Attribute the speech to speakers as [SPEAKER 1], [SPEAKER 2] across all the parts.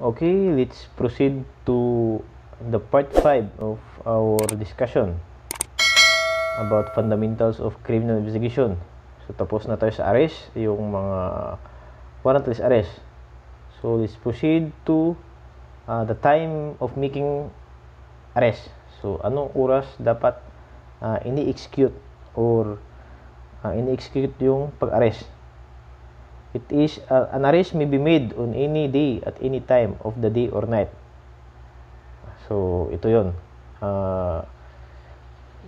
[SPEAKER 1] Okay, let's proceed to the part 5 of our discussion about fundamentals of criminal investigation. So, tapos na tayo sa arrest, yung mga warrantless arrest. So, let's proceed to uh, the time of making arrest. So, anong oras dapat uh, ini-execute or uh, ini-execute yung pag-arrest. It is uh, an arrest may be made on any day at any time of the day or night. So, ito 'yon. Uh,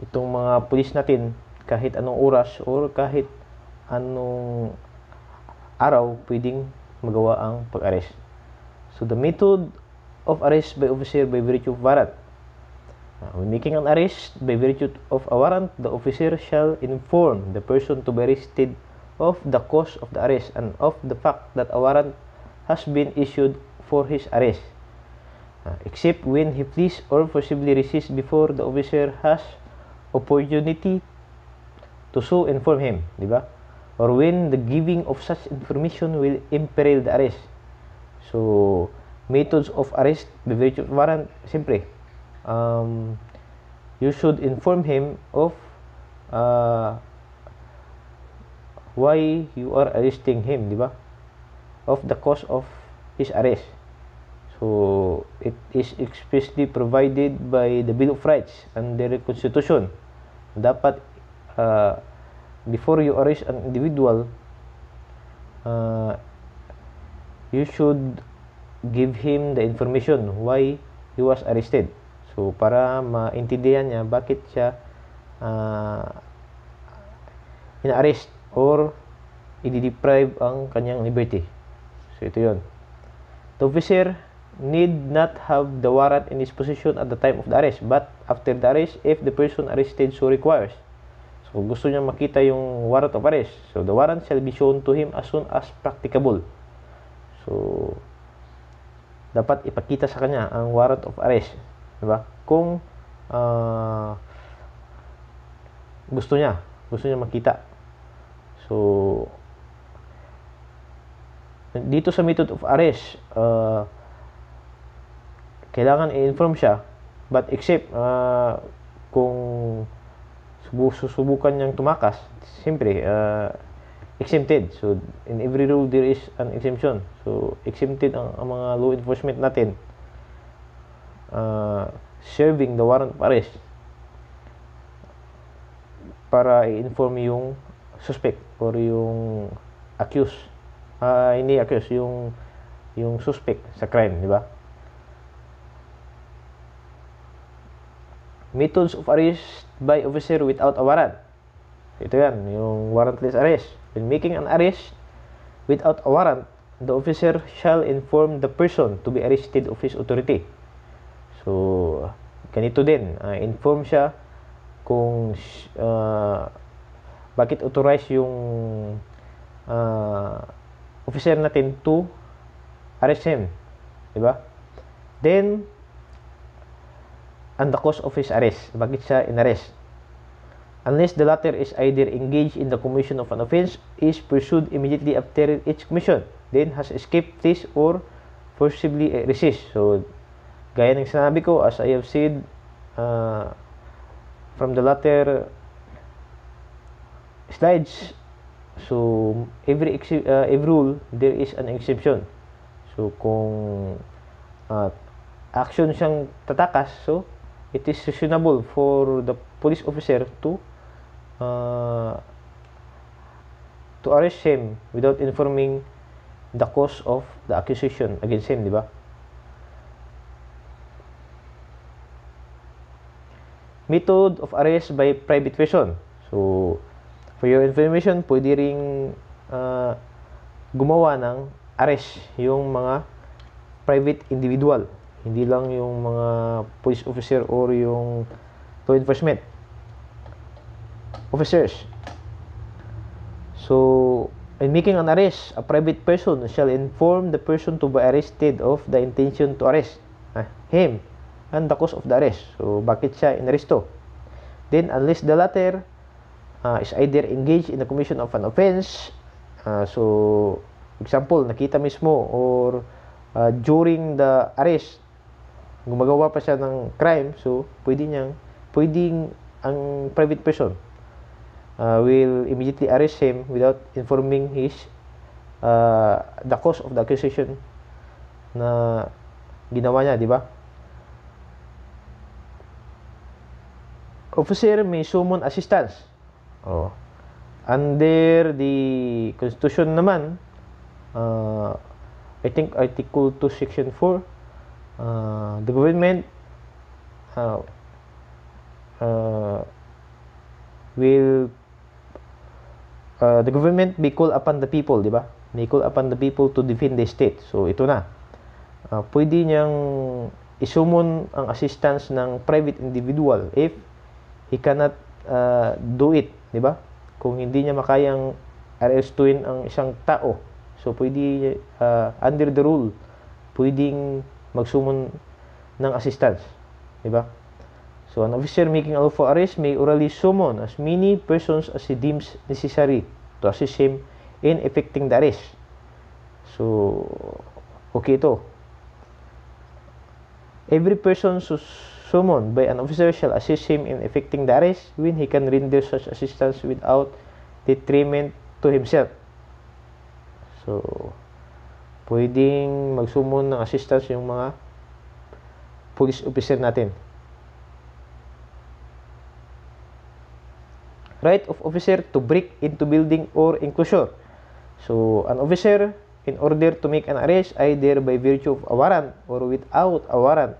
[SPEAKER 1] itong mga pulis natin kahit anong oras or kahit anong araw pwedeng magawa ang pag-arrest. So, the method of arrest by officer by virtue of warrant. Uh, when making an arrest by virtue of a warrant, the officer shall inform the person to be arrested of the cause of the arrest and of the fact that a warrant has been issued for his arrest, uh, except when he flees or possibly resists before the officer has opportunity to so inform him, di ba? Or when the giving of such information will imperil the arrest. So, methods of arrest by virtue of warrant, siyempre, um, you should inform him of uh, why you are arresting him, di ba? Of the cause of his arrest. So, it is expressly provided by the Bill of Rights and the Constitution. Dapat, uh, before you arrest an individual, uh, you should give him the information why he was arrested. So, para maintindihan niya bakit siya uh, in arrest or i-deprive ang kanyang liberty. So, ito yon. The officer need not have the warrant in his possession at the time of the arrest, but after the arrest, if the person arrested so requires. So, kung gusto niya makita yung warrant of arrest, so the warrant shall be shown to him as soon as practicable. So, dapat ipakita sa kanya ang warrant of arrest. Diba? Kung uh, gusto niya, gusto niya makita So, dito sa method of arrest, uh, kailangan i-inform siya. But except uh, kung susubukan niyang tumakas, siyempre, uh, exempted. So, in every rule, there is an exemption. So, exempted ang, ang mga law enforcement natin uh, serving the warrant of arrest para i-inform yung suspect or yung accused. Uh, hindi accused, yung yung suspect sa crime, di ba? Methods of arrest by officer without a warrant. Ito yan, yung warrantless arrest. When making an arrest without a warrant, the officer shall inform the person to be arrested of his authority. So, ganito din, uh, inform siya kung uh, bakit authorize yung uh, officer natin to arrest him. Diba? Then, and the cause of his arrest. Bakit siya in-arrest? Unless the latter is either engaged in the commission of an offense, is pursued immediately after its commission, then has escaped this or forcibly resist. So, gaya ng sinabi ko, as I have said, uh, from the latter slides so every uh, every rule there is an exception so kung uh, action siyang tatakas so it is reasonable for the police officer to uh, to arrest him without informing the cause of the accusation against him, di ba? Method of arrest by private person. So, For your information, pwede ring uh, gumawa ng arrest yung mga private individual. Hindi lang yung mga police officer or yung law enforcement officers. So, in making an arrest, a private person shall inform the person to be arrested of the intention to arrest uh, him and the cause of the arrest. So, bakit siya inaresto? Then, unless the latter uh, is either engaged in the commission of an offense. Uh, so, example, nakita mismo or uh, during the arrest, gumagawa pa siya ng crime, so pwede niyang, pwedeng ang private person uh, will immediately arrest him without informing his uh, the cause of the accusation na ginawa niya, di ba? Officer may summon assistance Oh. Under the Constitution naman, uh, I think Article 2, Section 4, uh, the government uh, uh, will uh, the government be called upon the people, di ba? May call upon the people to defend the state. So, ito na. Uh, pwede niyang isumon ang assistance ng private individual if he cannot uh, do it Di ba? Kung hindi niya makayang arestuin ang isang tao, so pwede uh, under the rule, pwedeng magsumon ng assistance. Di ba? So an officer making a lawful arrest may orally summon as many persons as he deems necessary to assist him in effecting the arrest. So, okay to. Every person sus summoned by an officer shall assist him in effecting the arrest when he can render such assistance without detriment to himself. So, pwedeng magsummon ng assistance yung mga police officer natin. Right of officer to break into building or enclosure. So, an officer in order to make an arrest either by virtue of a warrant or without a warrant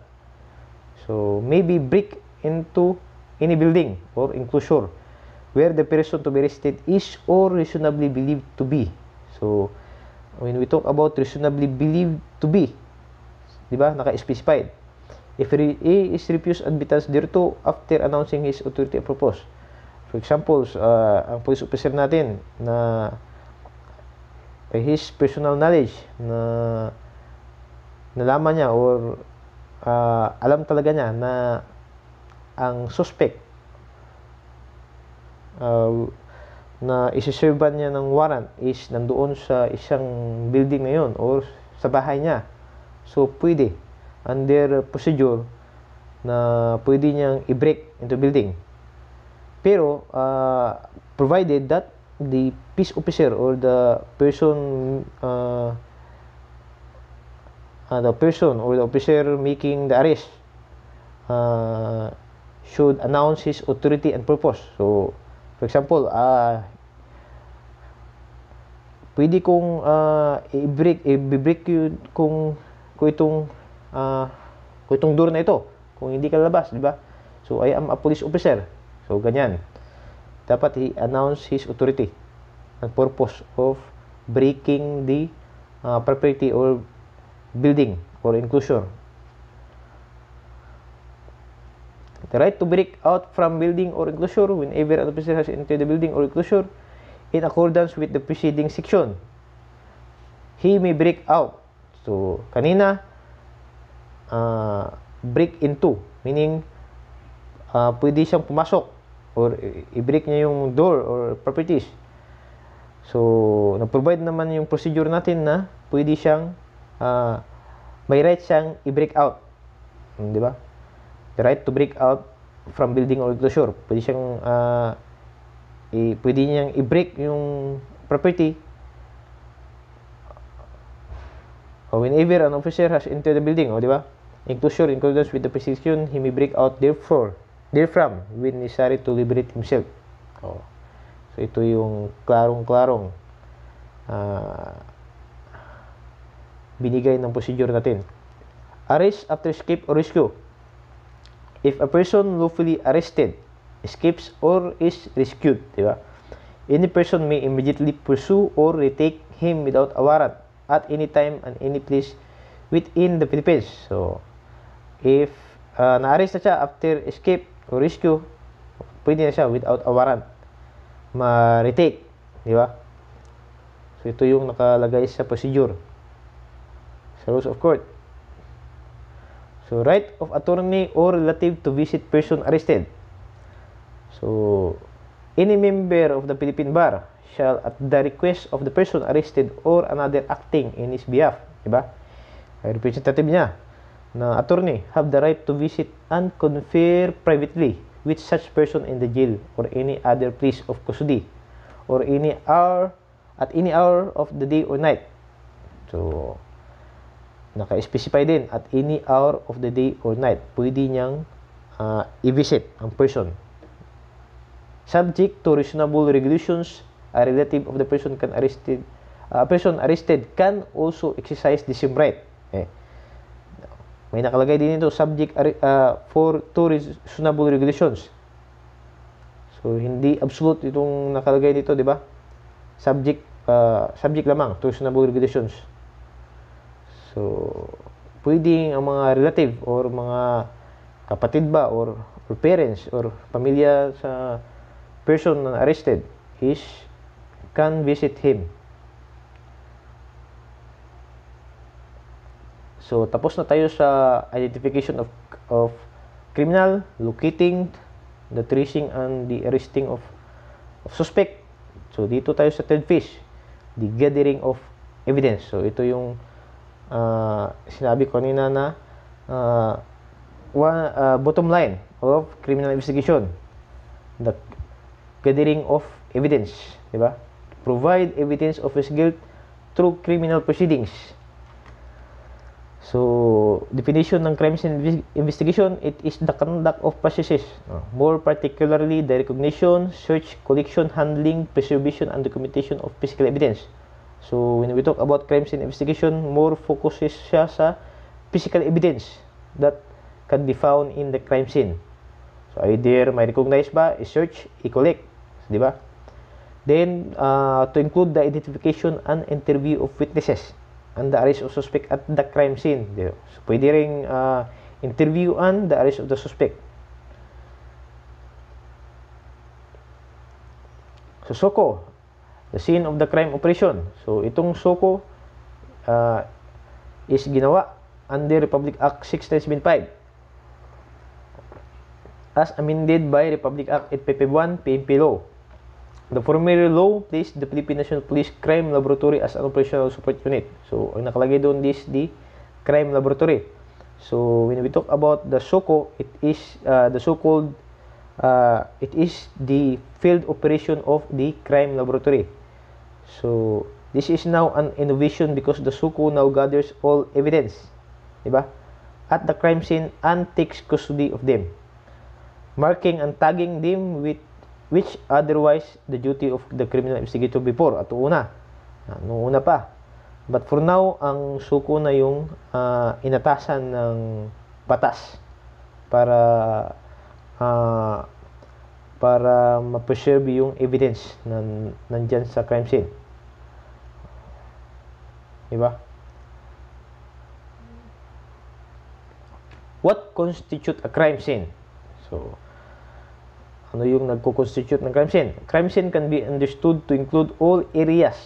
[SPEAKER 1] So maybe break into any building or enclosure where the person to be arrested is or reasonably believed to be. So, when we talk about reasonably believed to be, di ba, naka-specified. If he is refused admittance thereto after announcing his authority of purpose. For example, uh, ang police officer natin na by his personal knowledge na nalaman niya or uh, alam talaga niya na ang suspect uh, na isiserban niya ng warrant is nandoon sa isang building na yun or sa bahay niya. So, pwede under procedure na pwede niyang i-break into building. Pero, uh, provided that the peace officer or the person uh, uh, the person or the officer making the arrest uh, should announce his authority and purpose. So, for example, uh, pwede kong uh, i-break, i-break yun kung, kung itong, uh, kung itong door na ito, kung hindi ka labas, di ba? So, I am a police officer. So, ganyan. Dapat he announce his authority and purpose of breaking the uh, property or building or enclosure. The right to break out from building or enclosure whenever an officer has entered the building or enclosure in accordance with the preceding section. He may break out. So, kanina, uh, break into. Meaning, uh, pwede siyang pumasok or i-break niya yung door or properties. So, nag-provide naman yung procedure natin na pwede siyang uh, may right siyang i-break out. Hmm, di ba? The right to break out from building or enclosure. Pwede siyang uh, i- pwede niyang i-break yung property or oh, whenever an officer has entered the building, o, oh, di ba? Enclosure in accordance with the precision, he may break out therefore, therefrom, when necessary to liberate himself. O. Oh. So, ito yung klarong-klarong uh, binigay ng procedure natin. Arrest after escape or rescue. If a person lawfully arrested, escapes or is rescued, di ba? Any person may immediately pursue or retake him without a warrant at any time and any place within the Philippines. So, if uh, na-arrest na siya after escape or rescue, pwede na siya without a warrant ma-retake, di ba? So, ito yung nakalagay sa procedure rules of court. So, right of attorney or relative to visit person arrested. So, any member of the Philippine Bar shall at the request of the person arrested or another acting in his behalf, diba? representative niya na attorney have the right to visit and confer privately with such person in the jail or any other place of custody or any hour at any hour of the day or night. So, Naka-specify din at any hour of the day or night, pwede niyang uh, i-visit ang person. Subject to reasonable regulations, a relative of the person can arrested a uh, person arrested can also exercise the same right. Eh, may nakalagay din ito, subject uh, for to reasonable regulations. So, hindi absolute itong nakalagay dito, di ba? Subject, uh, subject lamang to reasonable regulations. So, pwedeng ang mga relative or mga kapatid ba or, or parents or pamilya sa person na arrested is can visit him. So, tapos na tayo sa identification of, of criminal, locating, the tracing and the arresting of, of suspect. So, dito tayo sa third phase, the gathering of evidence. So, ito yung uh, sinabi ko kanina na uh, one, uh, bottom line of criminal investigation. The gathering of evidence, di ba? Provide evidence of his guilt through criminal proceedings. So, definition ng crimes investigation, it is the conduct of processes, ah, more particularly the recognition, search, collection, handling, preservation, and documentation of physical evidence. So, when we talk about crimes and investigation, more focuses siya sa physical evidence that can be found in the crime scene. So, either may recognize ba, i-search, i-collect. So, di ba? Then, uh, to include the identification and interview of witnesses and the arrest of suspect at the crime scene. So, pwede rin uh, interview and the arrest of the suspect. So, Susoko, the scene of the crime operation. So, itong SOCO uh, is ginawa under Republic Act 6975 as amended by Republic Act 851 PMP Law. The former law placed the Philippine National Police Crime Laboratory as an operational support unit. So, ang nakalagay doon this, the crime laboratory. So, when we talk about the SOCO, it is uh, the so-called, uh, it is the field operation of the crime laboratory. So, this is now an innovation because the Suku now gathers all evidence, di ba? At the crime scene and takes custody of them, marking and tagging them with which otherwise the duty of the criminal investigator before. At una, ah, noong una pa. But for now, ang Suku na yung uh, inatasan ng batas para uh, para ma-preserve yung evidence na nandyan sa crime scene. Di diba? What constitute a crime scene? So, ano yung nagko-constitute ng crime scene? Crime scene can be understood to include all areas.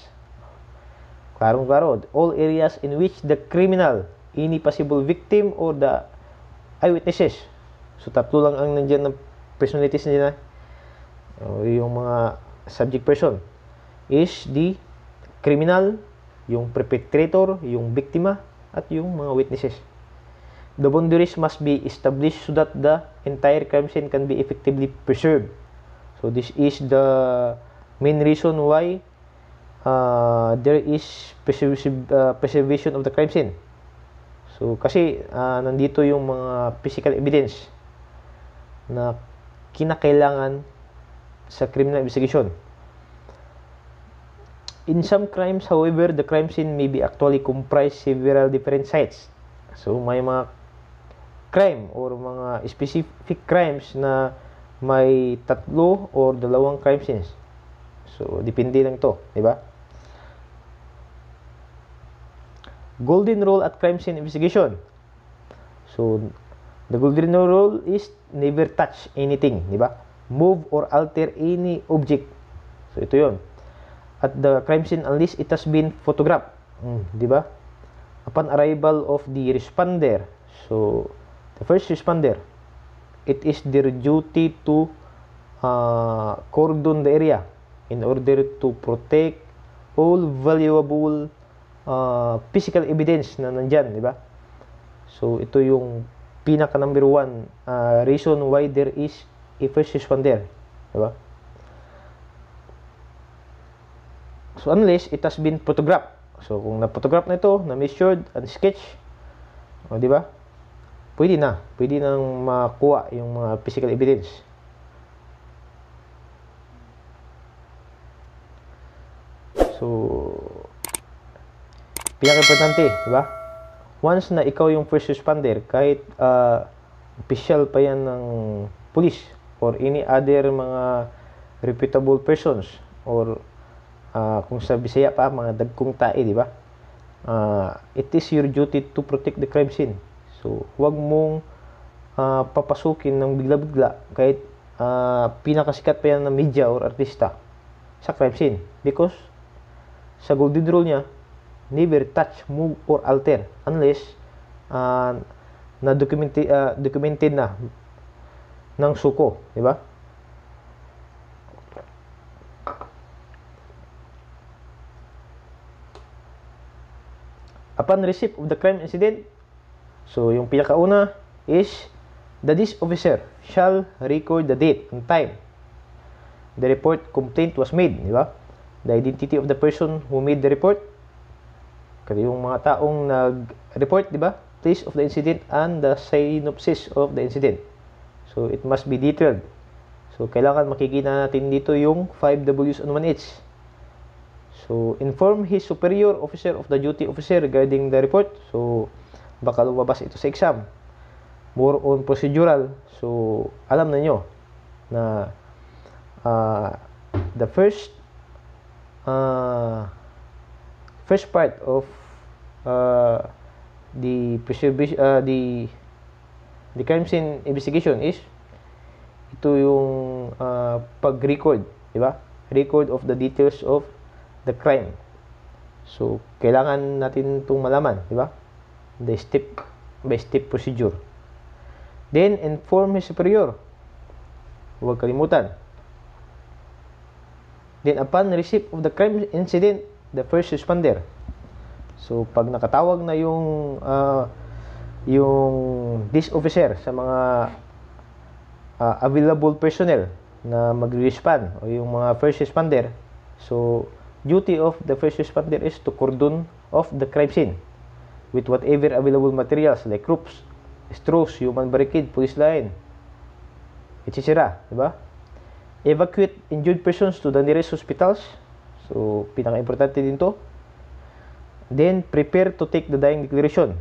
[SPEAKER 1] Klarong-klaro, all areas in which the criminal, any possible victim or the eyewitnesses. So, tatlo lang ang nandiyan ng personalities na. O, oh, yung mga subject person is the criminal, yung perpetrator, yung biktima, at yung mga witnesses. The boundaries must be established so that the entire crime scene can be effectively preserved. So this is the main reason why uh, there is uh, preservation of the crime scene. So kasi uh, nandito yung mga physical evidence na kinakailangan sa criminal investigation. In some crimes, however, the crime scene may be actually comprise several different sites. So, may mga crime or mga specific crimes na may tatlo or dalawang crime scenes. So, depende lang to, di ba? Golden rule at crime scene investigation. So, the golden rule is never touch anything, di ba? Move or alter any object. So, ito yon at the crime scene unless it has been photographed. Mm, 'Di ba? Upon arrival of the responder. So, the first responder, it is their duty to uh, cordon the area in order to protect all valuable uh, physical evidence na nandyan, di ba? So, ito yung pinaka number one uh, reason why there is a first responder, di ba? So unless it has been photographed. So kung na-photograph na ito, na-measured, sketch, o di ba? Pwede na. Pwede nang makuha yung mga physical evidence. So, pinaka-importante, di ba? Once na ikaw yung first responder, kahit uh, official pa yan ng police or any other mga reputable persons or uh, kung sa Bisaya pa mga dagkong tae di ba uh, it is your duty to protect the crime scene so huwag mong uh, papasukin ng bigla-bigla kahit uh, pinakasikat pa yan ng media or artista sa crime scene because sa golden rule niya never touch, move or alter unless uh, na documented uh, documented na ng suko, di ba? upon receipt of the crime incident, so yung pinakauna is the dish officer shall record the date and time the report complaint was made, di ba? The identity of the person who made the report. Kasi yung mga taong nag-report, di ba? Place of the incident and the synopsis of the incident. So, it must be detailed. So, kailangan makikita natin dito yung 5 W's on 1 H. So, inform his superior officer of the duty officer regarding the report. So, baka lumabas ito sa exam. More on procedural. So, alam na nyo na uh, the first uh, first part of uh, the preservation uh, the the crime scene investigation is ito yung uh, pag-record, di ba? Record of the details of the crime. So, kailangan natin itong malaman, di ba? The step by step procedure. Then, inform his superior. Huwag kalimutan. Then, upon receipt of the crime incident, the first responder. So, pag nakatawag na yung uh, yung this officer sa mga uh, available personnel na mag-respond o yung mga first responder, so duty of the first responder is to cordon off the crime scene with whatever available materials like ropes, straws, human barricade, police line, etc. Diba? Evacuate injured persons to the nearest hospitals. So, pinaka-importante din to. Then, prepare to take the dying declaration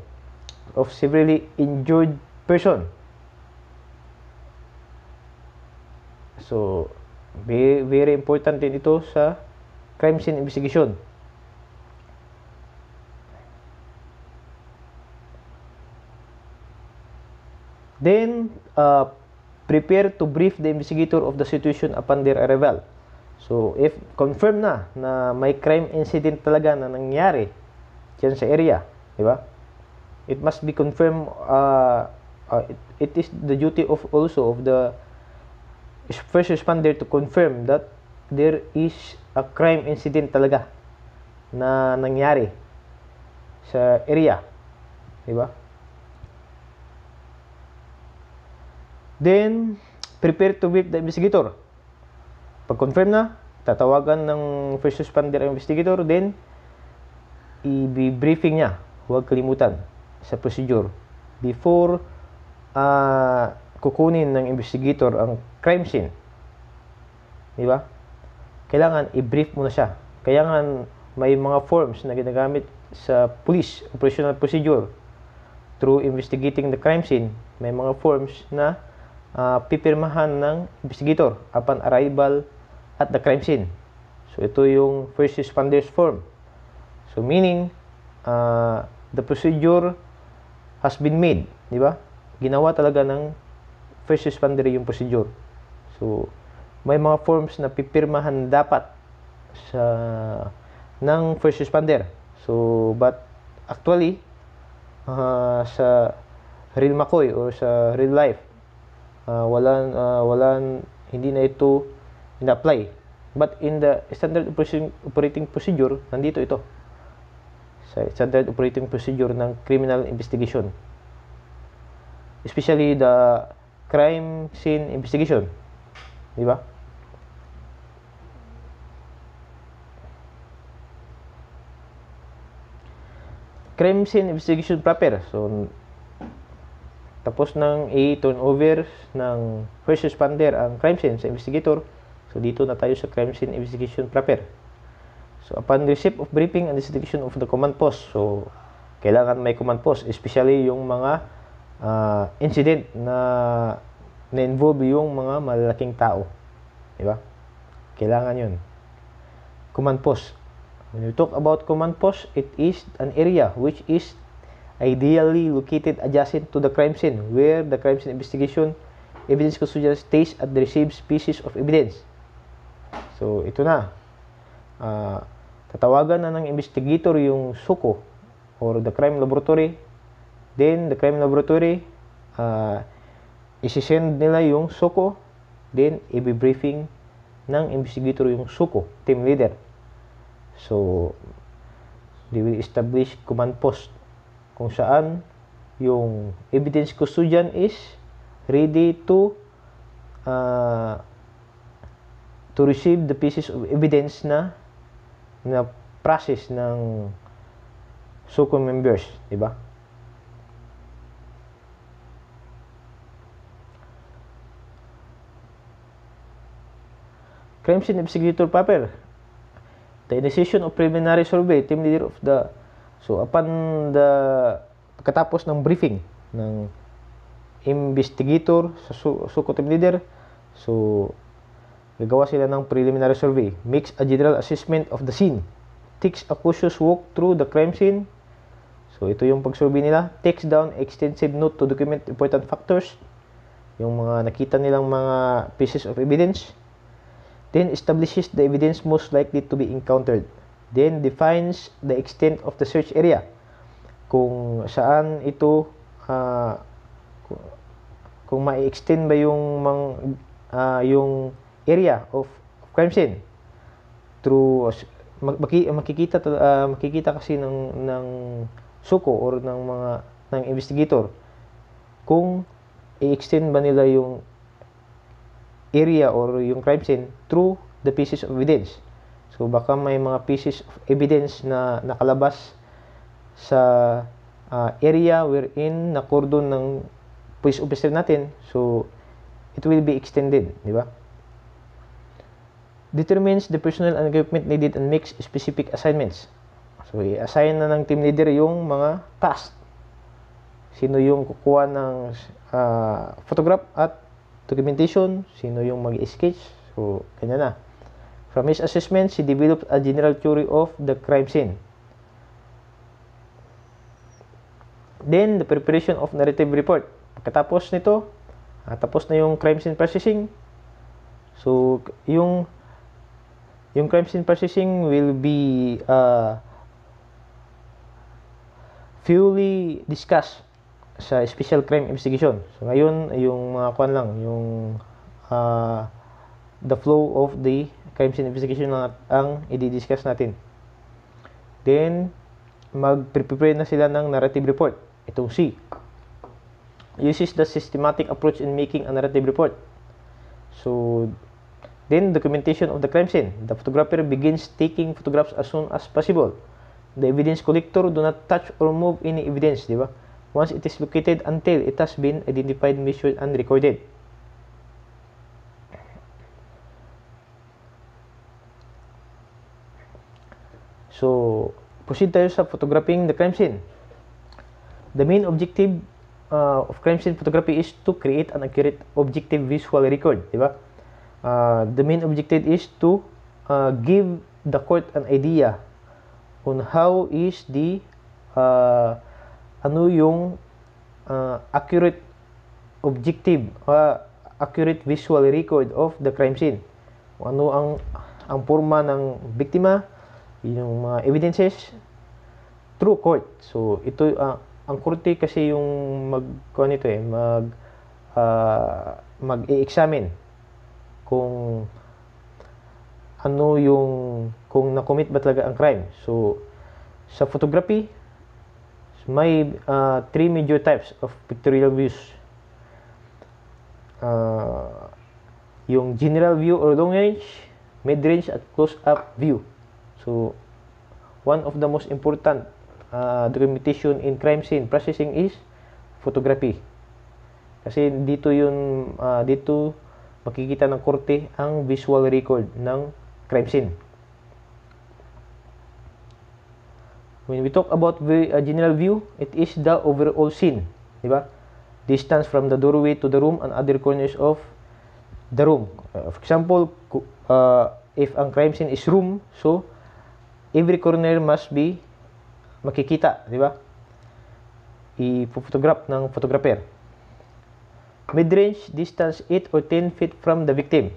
[SPEAKER 1] of severely injured person. So, very, very important din ito sa crime scene investigation. Then, uh, prepare to brief the investigator of the situation upon their arrival. So, if confirm na na may crime incident talaga na nangyari dyan sa area, di ba? It must be confirmed, uh, uh, it, it is the duty of also of the first responder to confirm that there is a crime incident talaga na nangyari sa area. Di ba? Then, prepare to brief the investigator. Pag-confirm na, tatawagan ng first responder ang investigator, then, i-briefing niya. Huwag kalimutan sa procedure. Before, uh, kukunin ng investigator ang crime scene. Di ba? kailangan i-brief muna siya. Kaya may mga forms na ginagamit sa police, operational procedure, through investigating the crime scene, may mga forms na uh, pipirmahan ng investigator upon arrival at the crime scene. So, ito yung first responders form. So, meaning, uh, the procedure has been made. Di ba? Ginawa talaga ng first responder yung procedure. So, may mga forms na pipirmahan dapat sa ng first responder. So, but actually, uh, sa real McCoy or sa real life, uh, ah, walan, uh, ah, walan, hindi na ito ina-apply. But in the standard operating procedure, nandito ito. Sa standard operating procedure ng criminal investigation. Especially the crime scene investigation. Di ba? crime scene investigation proper. So, tapos ng i-turnover ng first responder ang crime scene sa investigator. So, dito na tayo sa crime scene investigation proper. So, upon receipt of briefing and investigation of the command post. So, kailangan may command post. Especially yung mga uh, incident na na-involve yung mga malalaking tao. Diba? Kailangan yun. Command post. When we talk about command post, it is an area which is ideally located adjacent to the crime scene where the crime scene investigation evidence custodian stays at the received species of evidence. So, ito na. Uh, tatawagan na ng investigator yung suko or the crime laboratory. Then, the crime laboratory, uh, isisend nila yung suko. Then, ibibriefing ng investigator yung suko, team leader. So, they will establish command post kung saan yung evidence custodian is ready to uh, to receive the pieces of evidence na na process ng SOCO members, di ba? Crime Scene Executor Paper, The initiation of preliminary survey, team leader of the... So, upon the... Katapos ng briefing ng investigator sa su suko team leader, so, gagawa sila ng preliminary survey. Makes a general assessment of the scene. Takes a cautious walk through the crime scene. So, ito yung pagsurvey nila. Takes down extensive note to document important factors. Yung mga nakita nilang mga pieces of evidence then establishes the evidence most likely to be encountered, then defines the extent of the search area, kung saan ito, uh, kung ma-extend ba yung, mang, uh, yung area of crime scene through maki, makikita uh, makikita kasi ng ng suko or ng mga ng investigator kung i-extend ba nila yung area or yung crime scene through the pieces of evidence. So baka may mga pieces of evidence na nakalabas sa uh, area wherein na nakordon ng police officer natin. So it will be extended, di ba? Determines the personnel and equipment needed and makes specific assignments. So i-assign na ng team leader yung mga task. Sino yung kukuha ng uh, photograph at documentation, sino yung mag-sketch. So, kanya na. From his assessment, she developed a general theory of the crime scene. Then, the preparation of narrative report. Pagkatapos nito, ah, tapos na yung crime scene processing. So, yung yung crime scene processing will be uh, fully discussed sa Special Crime Investigation. So ngayon yung mga kwan lang, yung uh, the flow of the crime scene investigation na ang i-discuss natin. Then mag-prepare na sila ng narrative report. Itong C uses the systematic approach in making a narrative report. So, then documentation of the crime scene. The photographer begins taking photographs as soon as possible. The evidence collector do not touch or move any evidence, di ba? once it is located until it has been identified, measured, and recorded. So, proceed tayo sa photographing the crime scene. The main objective uh, of crime scene photography is to create an accurate objective visual record, Diba? Uh, the main objective is to uh, give the court an idea on how is the uh, ano yung uh, accurate objective, uh, accurate visual record of the crime scene. ano ang ang porma ng biktima, yung mga evidences through court. So ito uh, ang korte kasi yung mag kuan ito eh, mag uh, mag-examine kung ano yung kung na-commit ba talaga ang crime. So sa photography, may uh, three major types of pictorial views. Uh, yung general view or long range, mid-range at close-up view. So, one of the most important uh, documentation in crime scene processing is photography. Kasi dito yung uh, dito makikita ng korte ang visual record ng crime scene. When we talk about the uh, general view, it is the overall scene. Di ba? Distance from the doorway to the room and other corners of the room. Uh, for example, uh, if ang crime scene is room, so every corner must be makikita. Di ba? I-photograph ng photographer. Mid-range, distance 8 or 10 feet from the victim.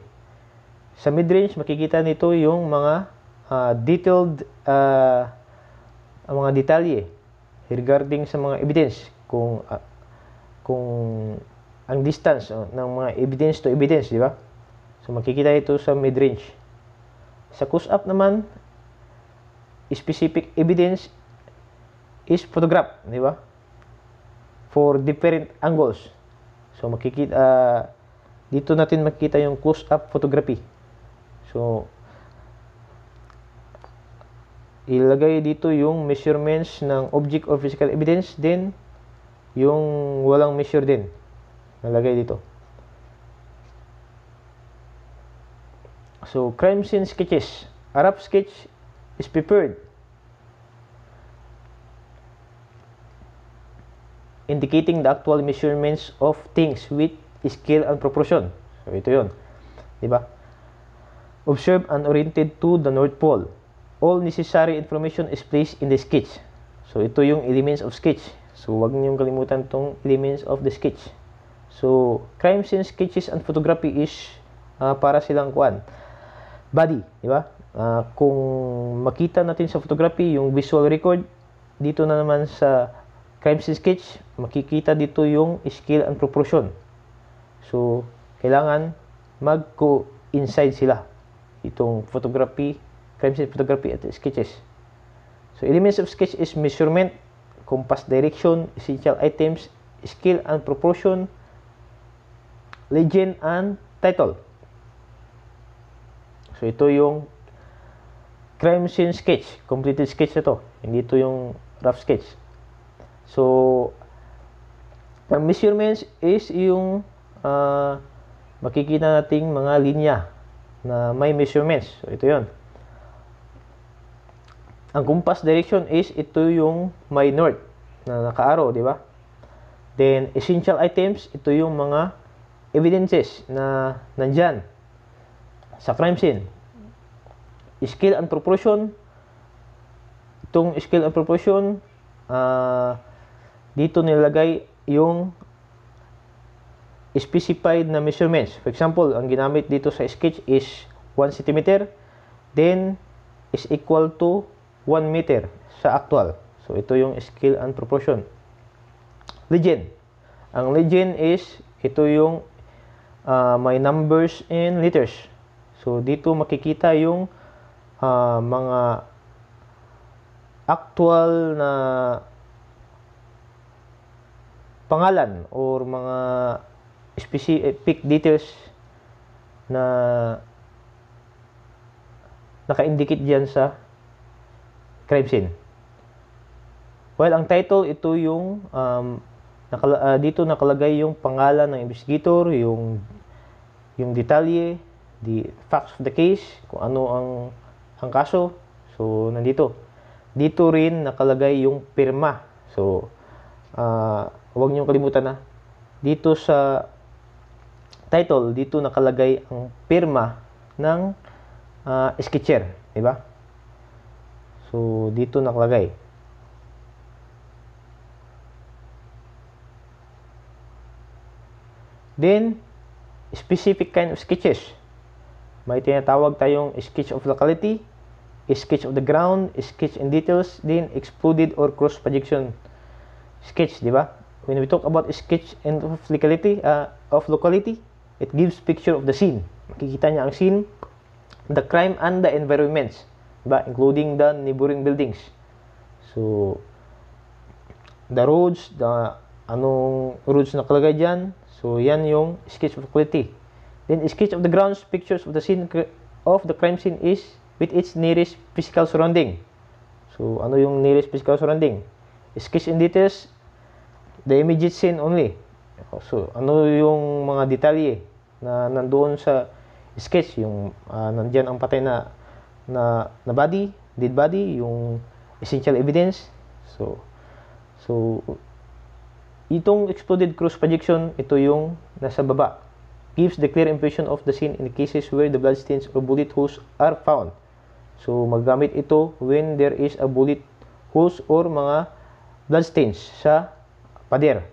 [SPEAKER 1] Sa mid-range, makikita nito yung mga uh, detailed uh, ang mga detalye regarding sa mga evidence kung uh, kung ang distance oh, ng mga evidence to evidence, di ba? So makikita ito sa mid-range. Sa close-up naman, specific evidence is photograph, di ba? For different angles. So makikita uh, dito natin makikita yung close-up photography. So ilagay dito yung measurements ng object or physical evidence din yung walang measure din nalagay dito so crime scene sketches a rough sketch is prepared indicating the actual measurements of things with scale and proportion so ito yun diba observe and oriented to the north pole all necessary information is placed in the sketch. So, ito yung elements of sketch. So, wag niyong kalimutan tong elements of the sketch. So, crime scene sketches and photography is uh, para silang kuan. Body, di ba? Uh, kung makita natin sa photography yung visual record, dito na naman sa crime scene sketch, makikita dito yung scale and proportion. So, kailangan mag-coincide sila. Itong photography 5C photography at sketches. So, elements of sketch is measurement, compass direction, essential items, scale and proportion, legend and title. So, ito yung crime scene sketch. Completed sketch ito. to. Hindi ito yung rough sketch. So, ang measurements is yung uh, makikita nating mga linya na may measurements. So, ito yun. Ang compass direction is ito yung may north na naka-arrow, di ba? Then, essential items, ito yung mga evidences na nandyan sa crime scene. Scale and proportion, itong scale and proportion, uh, dito nilagay yung specified na measurements. For example, ang ginamit dito sa sketch is 1 cm, then is equal to 1 meter sa actual. So, ito yung scale and proportion. Legend. Ang legend is, ito yung uh, may numbers in liters. So, dito makikita yung uh, mga actual na pangalan or mga specific details na naka-indicate diyan sa crime scene? Well, ang title, ito yung, um, nakala- uh, dito nakalagay yung pangalan ng investigator, yung, yung detalye, the facts of the case, kung ano ang, ang kaso. So, nandito. Dito rin nakalagay yung pirma. So, uh, huwag niyong kalimutan na. Ah. Dito sa title, dito nakalagay ang pirma ng uh, sketcher, di ba? So, dito nakalagay. Then, specific kind of sketches. May tinatawag tayong sketch of locality, sketch of the ground, sketch in details, then exploded or cross projection sketch, di ba? When we talk about sketch and of locality, uh, of locality, it gives picture of the scene. Makikita niya ang scene, the crime and the environments diba? including the neighboring buildings. So, the roads, the anong roads na kalagay dyan. So, yan yung sketch of quality. Then, sketch of the grounds, pictures of the scene of the crime scene is with its nearest physical surrounding. So, ano yung nearest physical surrounding? Sketch in details, the immediate scene only. So, ano yung mga detalye na nandoon sa sketch, yung uh, nandyan ang patay na na, na body, dead body, yung essential evidence. So, so itong exploded cross projection, ito yung nasa baba. Gives the clear impression of the scene in the cases where the bloodstains or bullet holes are found. So, magamit ito when there is a bullet holes or mga bloodstains sa pader.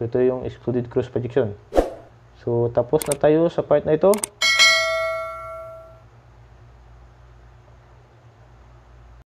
[SPEAKER 1] So, ito yung exploded cross projection. So, tapos na tayo sa part na ito.